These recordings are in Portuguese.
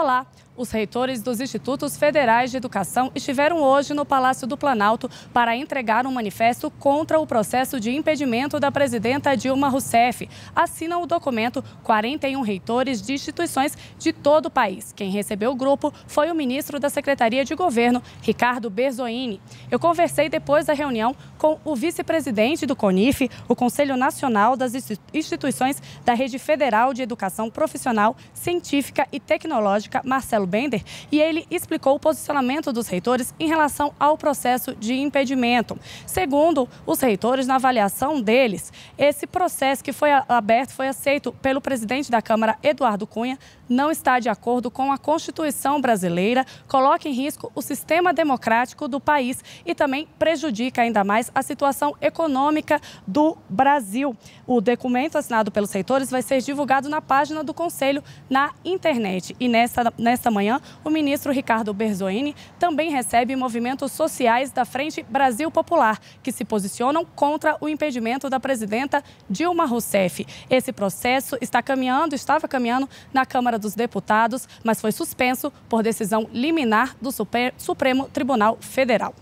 Olá! os reitores dos institutos federais de educação estiveram hoje no Palácio do Planalto para entregar um manifesto contra o processo de impedimento da presidenta Dilma Rousseff. Assinam o documento 41 reitores de instituições de todo o país. Quem recebeu o grupo foi o ministro da Secretaria de Governo, Ricardo Berzoini. Eu conversei depois da reunião com o vice-presidente do CONIF, o Conselho Nacional das Instituições da Rede Federal de Educação Profissional, Científica e Tecnológica, Marcelo Bender e ele explicou o posicionamento dos reitores em relação ao processo de impedimento. Segundo os reitores, na avaliação deles, esse processo que foi aberto foi aceito pelo presidente da Câmara, Eduardo Cunha, não está de acordo com a Constituição brasileira, coloca em risco o sistema democrático do país e também prejudica ainda mais a situação econômica do Brasil. O documento assinado pelos setores vai ser divulgado na página do Conselho na internet. E nesta, nesta manhã, o ministro Ricardo Berzoini também recebe movimentos sociais da Frente Brasil Popular, que se posicionam contra o impedimento da presidenta Dilma Rousseff. Esse processo está caminhando, estava caminhando na Câmara dos Deputados, mas foi suspenso por decisão liminar do Supremo Tribunal Federal.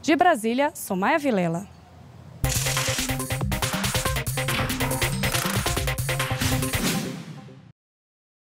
De Brasília, Somaia Vilela.